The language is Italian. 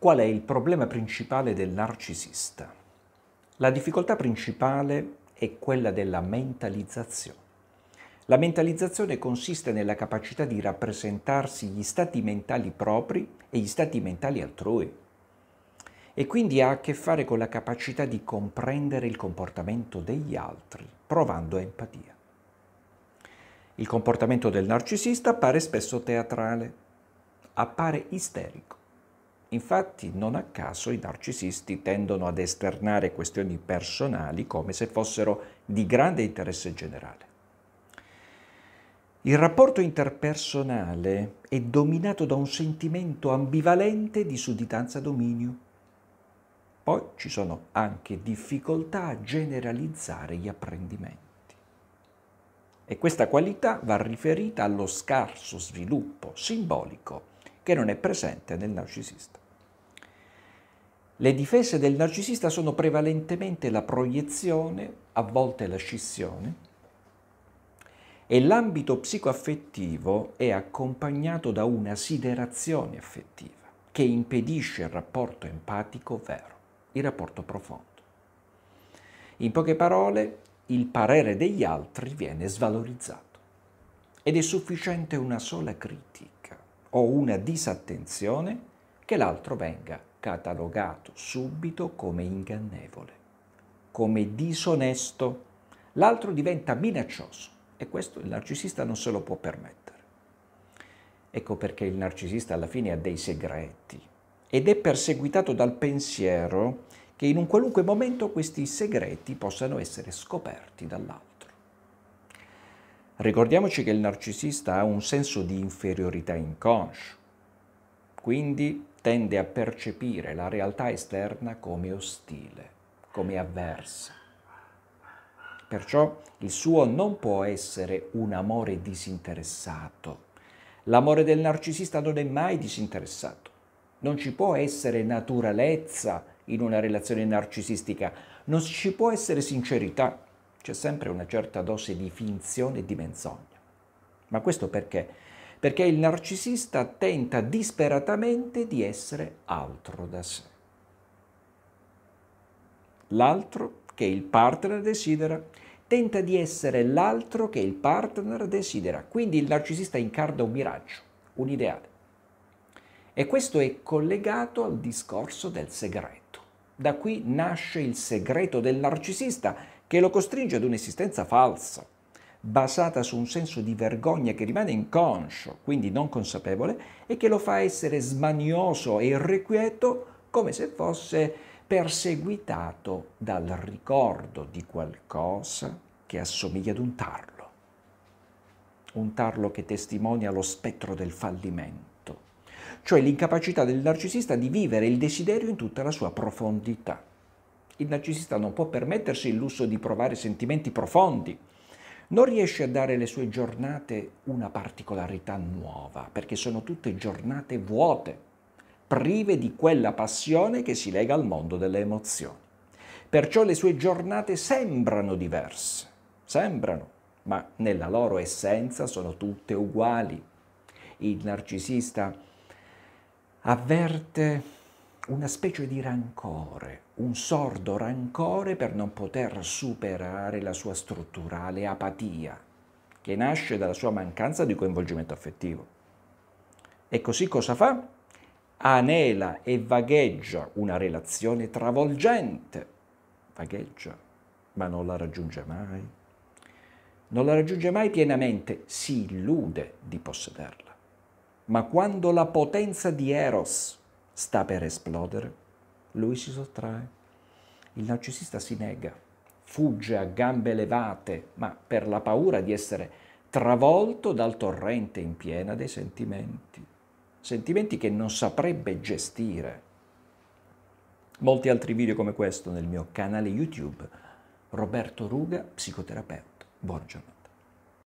Qual è il problema principale del narcisista? La difficoltà principale è quella della mentalizzazione. La mentalizzazione consiste nella capacità di rappresentarsi gli stati mentali propri e gli stati mentali altrui e quindi ha a che fare con la capacità di comprendere il comportamento degli altri, provando empatia. Il comportamento del narcisista appare spesso teatrale, appare isterico Infatti, non a caso, i narcisisti tendono ad esternare questioni personali come se fossero di grande interesse generale. Il rapporto interpersonale è dominato da un sentimento ambivalente di sudditanza-dominio. Poi ci sono anche difficoltà a generalizzare gli apprendimenti. E questa qualità va riferita allo scarso sviluppo simbolico che non è presente nel narcisista. Le difese del narcisista sono prevalentemente la proiezione, a volte la scissione, e l'ambito psicoaffettivo è accompagnato da una siderazione affettiva che impedisce il rapporto empatico vero, il rapporto profondo. In poche parole, il parere degli altri viene svalorizzato ed è sufficiente una sola critica o una disattenzione che l'altro venga catalogato subito come ingannevole, come disonesto. L'altro diventa minaccioso e questo il narcisista non se lo può permettere. Ecco perché il narcisista alla fine ha dei segreti ed è perseguitato dal pensiero che in un qualunque momento questi segreti possano essere scoperti dall'altro. Ricordiamoci che il narcisista ha un senso di inferiorità inconscio, quindi tende a percepire la realtà esterna come ostile, come avversa. Perciò il suo non può essere un amore disinteressato. L'amore del narcisista non è mai disinteressato. Non ci può essere naturalezza in una relazione narcisistica, non ci può essere sincerità, c'è sempre una certa dose di finzione e di menzogna. Ma questo perché? Perché il narcisista tenta disperatamente di essere altro da sé. L'altro che il partner desidera tenta di essere l'altro che il partner desidera. Quindi il narcisista incarna un miraggio, un ideale. E questo è collegato al discorso del segreto. Da qui nasce il segreto del narcisista che lo costringe ad un'esistenza falsa, basata su un senso di vergogna che rimane inconscio, quindi non consapevole, e che lo fa essere smanioso e irrequieto come se fosse perseguitato dal ricordo di qualcosa che assomiglia ad un tarlo. Un tarlo che testimonia lo spettro del fallimento, cioè l'incapacità del narcisista di vivere il desiderio in tutta la sua profondità. Il narcisista non può permettersi il lusso di provare sentimenti profondi, non riesce a dare alle sue giornate una particolarità nuova, perché sono tutte giornate vuote, prive di quella passione che si lega al mondo delle emozioni. Perciò le sue giornate sembrano diverse, sembrano, ma nella loro essenza sono tutte uguali. Il narcisista avverte una specie di rancore, un sordo rancore per non poter superare la sua strutturale apatia, che nasce dalla sua mancanza di coinvolgimento affettivo. E così cosa fa? Anela e vagheggia una relazione travolgente. Vagheggia, ma non la raggiunge mai. Non la raggiunge mai pienamente, si illude di possederla. Ma quando la potenza di Eros, sta per esplodere, lui si sottrae. Il narcisista si nega, fugge a gambe levate, ma per la paura di essere travolto dal torrente in piena dei sentimenti, sentimenti che non saprebbe gestire. Molti altri video come questo nel mio canale YouTube. Roberto Ruga, psicoterapeuta. Buongiorno.